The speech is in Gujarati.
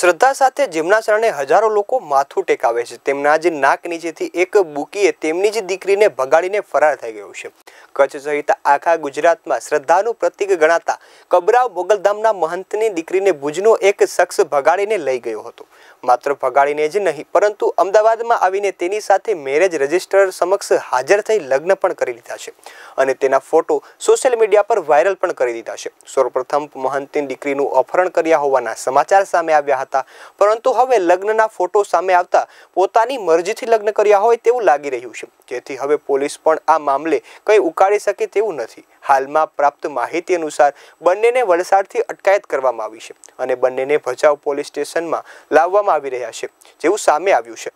શ્રદ્ધા સાથે જેમના શરણે હજારો લોકો માથું ટેકાવે છે તેમના જે નાક નીચેથી એક બુકીએ તેમની જ દીકરીને ભગાડીને ફરાર થઈ ગયો છે કચ્છ સહિત આખા ગુજરાતમાં શ્રદ્ધાનું પ્રતીક ગણાતા કબરાવ મોગલધામના મહંતની દીકરીને ભુજનો એક શખ્સ ભગાડીને લઈ ગયો હતો માત્ર ફગાડીને જ નહીં પરંતુ અમદાવાદમાં આવીને તેની સાથે મેરેજ રજિસ્ટ્રાર સમક્ષ હાજર થઈ લગ્ન પણ કરી લીધા છે અને તેના ફોટો સોશિયલ મીડિયા પર વાયરલ પણ કરી દીધા છે સર્વપ્રથમ મહંતીન દીકરીનું અપહરણ કર્યા હોવાના સમાચાર સામે આવ્યા હતા પરંતુ હવે લગ્નના ફોટો સામે આવતા પોતાની મરજીથી લગ્ન કર્યા હોય તેવું લાગી રહ્યું છે જેથી હવે પોલીસ પણ આ મામલે કંઈ ઉકાળી શકે તેવું નથી હાલમાં પ્રાપ્ત માહિતી અનુસાર બંનેને વલસાડથી અટકાયત કરવામાં આવી છે અને બંનેને ભચાઉ પોલીસ સ્ટેશનમાં લાવવામાં આવી રહ્યા છે જેવું સામે આવ્યું છે